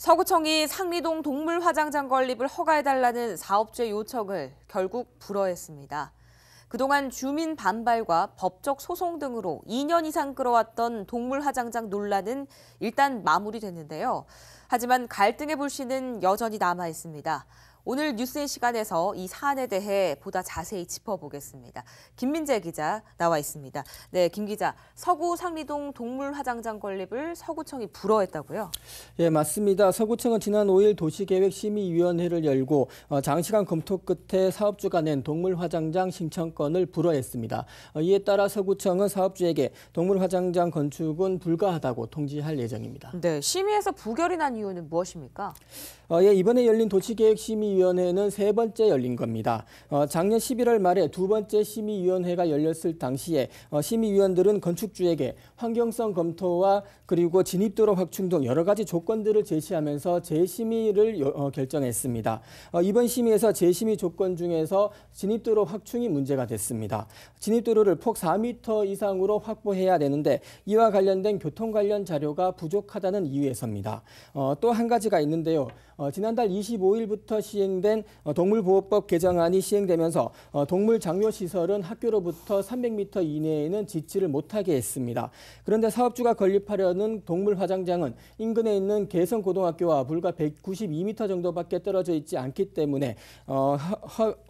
서구청이 상리동 동물화장장 건립을 허가해달라는 사업주의 요청을 결국 불허했습니다. 그동안 주민 반발과 법적 소송 등으로 2년 이상 끌어왔던 동물화장장 논란은 일단 마무리됐는데요. 하지만 갈등의 불씨는 여전히 남아 있습니다. 오늘 뉴스의 시간에서 이 사안에 대해 보다 자세히 짚어보겠습니다. 김민재 기자 나와 있습니다. 네, 김 기자, 서구 상리동 동물화장장 건립을 서구청이 불허했다고요? 예, 맞습니다. 서구청은 지난 5일 도시계획심의위원회를 열고 어, 장시간 검토 끝에 사업주가 낸 동물화장장 신청권을 불허했습니다. 어, 이에 따라 서구청은 사업주에게 동물화장장 건축은 불가하다고 통지할 예정입니다. 네, 심의에서 부결이 난 이유는 무엇입니까? 어, 예, 이번에 열린 도시계획심의 심의위원회는 세 번째 열린 겁니다. 어, 작년 11월 말에 두 번째 심의위원회가 열렸을 당시에 어, 심의위원들은 건축주에게 환경성 검토와 그리고 진입도로 확충 등 여러 가지 조건들을 제시하면서 재심의를 어, 결정했습니다. 어, 이번 심의에서 재심의 조건 중에서 진입도로 확충이 문제가 됐습니다. 진입도로를 폭 4m 이상으로 확보해야 되는데 이와 관련된 교통 관련 자료가 부족하다는 이유에서입니다. 어, 또한 가지가 있는데요. 어, 지난달 25일부터 시 시행된 어, 동물보호법 개정안이 시행되면서 어, 동물 장려 시설은 학교로부터 300m 이내에는 지치를 못하게 했습니다. 그런데 사업주가 건립하려는 동물 화장장은 인근에 있는 개성 고등학교와 불과 192m 정도밖에 떨어져 있지 않기 때문에 어,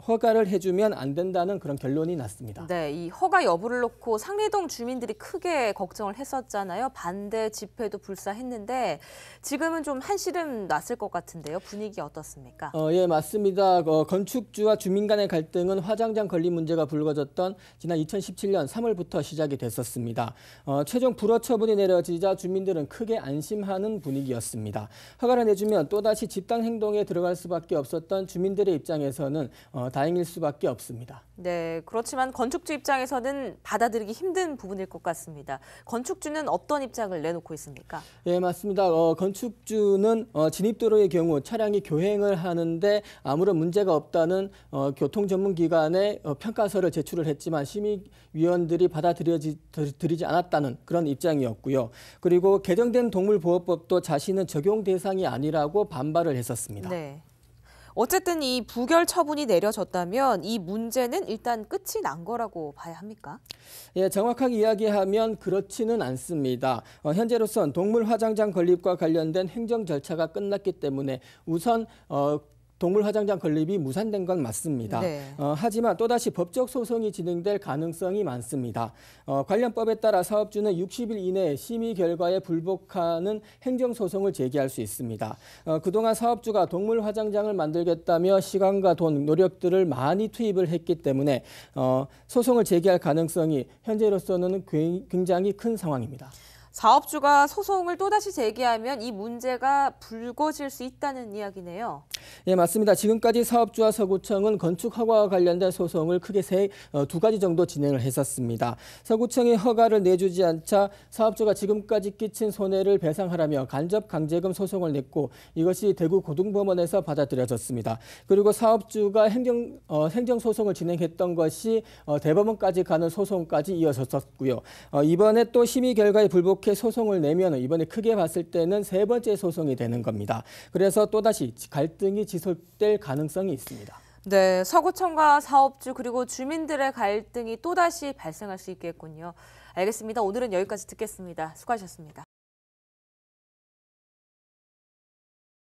허가를 해주면 안 된다는 그런 결론이 났습니다. 네, 이 허가 여부를 놓고 상리동 주민들이 크게 걱정을 했었잖아요. 반대 집회도 불사했는데 지금은 좀 한시름 났을 것 같은데요. 분위기 어떻습니까? 어, 예. 예, 맞습니다. 어, 건축주와 주민 간의 갈등은 화장장 건립 문제가 불거졌던 지난 2017년 3월부터 시작이 됐었습니다. 어, 최종 불허 처분이 내려지자 주민들은 크게 안심하는 분위기였습니다. 허가를 내주면 또다시 집단 행동에 들어갈 수밖에 없었던 주민들의 입장에서는 어, 다행일 수밖에 없습니다. 네, 그렇지만 건축주 입장에서는 받아들이기 힘든 부분일 것 같습니다. 건축주는 어떤 입장을 내놓고 있습니까? 예, 맞습니다. 어, 건축주는 어, 진입도로의 경우 차량이 교행을 하는데 했는데 아무런 문제가 없다는 어, 교통 전문 기관의 어, 평가서를 제출을 했지만 심의위원들이 받아들여지지 않았다는 그런 입장이었고요. 그리고 개정된 동물보호법도 자신은 적용 대상이 아니라고 반발을 했었습니다. 네. 어쨌든 이 부결 처분이 내려졌다면 이 문제는 일단 끝이 난 거라고 봐야 합니까? 예, 정확하게 이야기하면 그렇지는 않습니다. 어, 현재로선 동물 화장장 건립과 관련된 행정 절차가 끝났기 때문에 우선 어, 동물 화장장 건립이 무산된 건 맞습니다. 네. 어, 하지만 또다시 법적 소송이 진행될 가능성이 많습니다. 어, 관련법에 따라 사업주는 60일 이내에 심의 결과에 불복하는 행정소송을 제기할 수 있습니다. 어, 그동안 사업주가 동물 화장장을 만들겠다며 시간과 돈, 노력들을 많이 투입을 했기 때문에 어, 소송을 제기할 가능성이 현재로서는 굉장히 큰 상황입니다. 사업주가 소송을 또다시 제기하면 이 문제가 불거질 수 있다는 이야기네요. 예, 맞습니다. 지금까지 사업주와 서구청은 건축 허가와 관련된 소송을 크게 세, 어, 두 가지 정도 진행을 했었습니다. 서구청이 허가를 내주지 않자 사업주가 지금까지 끼친 손해를 배상하라며 간접 강제금 소송을 냈고 이것이 대구 고등법원에서 받아들여졌습니다. 그리고 사업주가 행정 어, 행정 소송을 진행했던 것이 어, 대법원까지 가는 소송까지 이어졌었고요. 어, 이번에 또 심의 결과에 불복 이렇게 소송을 내면 이번에 크게 봤을 때는 세 번째 소송이 되는 겁니다. 그래서 또다시 갈등이 지속될 가능성이 있습니다. 네, 서구청과 사업주 그리고 주민들의 갈등이 또다시 발생할 수 있겠군요. 알겠습니다. 오늘은 여기까지 듣겠습니다. 수고하셨습니다.